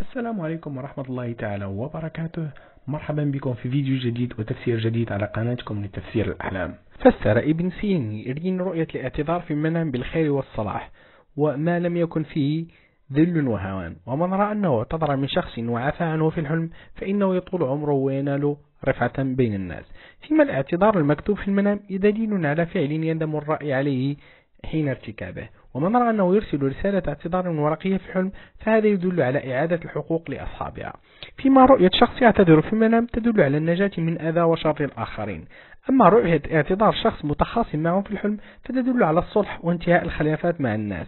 السلام عليكم ورحمة الله تعالى وبركاته مرحبا بكم في فيديو جديد وتفسير جديد على قناتكم لتفسير الأحلام فسر ابن سيرين رؤية الاعتذار في منام بالخير والصلاح وما لم يكن فيه ذل وهوان ومن رأى أنه اعتذر من شخص وعفى عنه في الحلم فإنه يطول عمره وينال رفعة بين الناس فيما الاعتذار المكتوب في المنام دليل على فعل يندم الرأي عليه حين ارتكابه ومن رأى أنه يرسل رسالة اعتذار ورقية في الحلم فهذا يدل على إعادة الحقوق لأصحابها فيما رؤية شخص يعتذر في المنام تدل على النجاة من أذى وشر الآخرين أما رؤية اعتذار شخص متخاصم معهم في الحلم فتدل على الصلح وانتهاء الخلافات مع الناس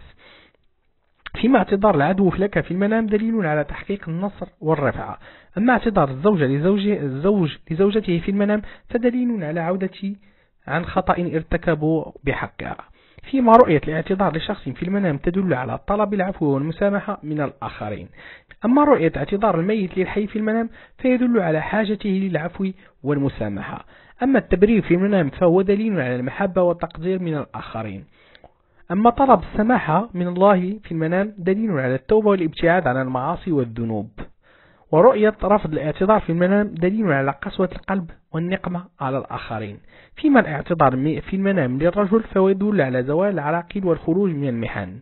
فيما اعتذار العدو لك في المنام دليل على تحقيق النصر والرفعة أما اعتذار الزوجة الزوج لزوجته في المنام فدليل على عودة عن خطأ ارتكبه بحقها فيما رؤية الاعتذار لشخص في المنام تدل على طلب العفو والمسامحة من الآخرين أما رؤية اعتذار الميت للحي في المنام فيدل على حاجته للعفو والمسامحة أما التبرير في المنام فهو دليل على المحبة والتقدير من الآخرين أما طلب السماحة من الله في المنام دليل على التوبة والابتعاد عن المعاصي والذنوب ورؤية رفض الاعتذار في المنام دليل على قسوة القلب والنقمة على الآخرين فيما الاعتذار في المنام للرجل فهو يدل على زوال العراقيل والخروج من المحن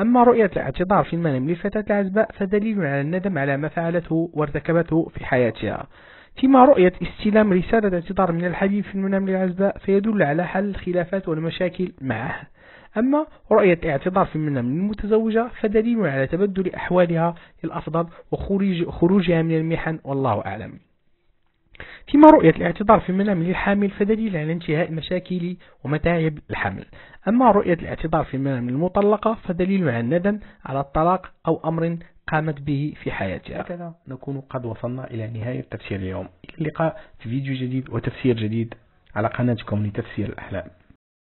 أما رؤية الاعتذار في المنام للفتاة العزباء فدليل على الندم على ما فعلته وارتكبته في حياتها فيما رؤية استلام رسالة اعتذار من الحبيب في المنام للعزباء فيدل على حل الخلافات والمشاكل معه أما رؤية اعتذار منا من المتزوجة فدليل على تبدل أحوالها للأفضل وخروجها من المحن والله أعلم فيما رؤية الاعتذار في منام للحامل فدليل على انتهاء مشاكل ومتاعب الحمل أما رؤية الاعتذار في منام المطلقة فدليل على الندم على الطلاق أو أمر قامت به في حياتها هكذا نكون قد وصلنا إلى نهاية تفسير اليوم إلى اللقاء في فيديو جديد وتفسير جديد على قناتكم لتفسير الأحلام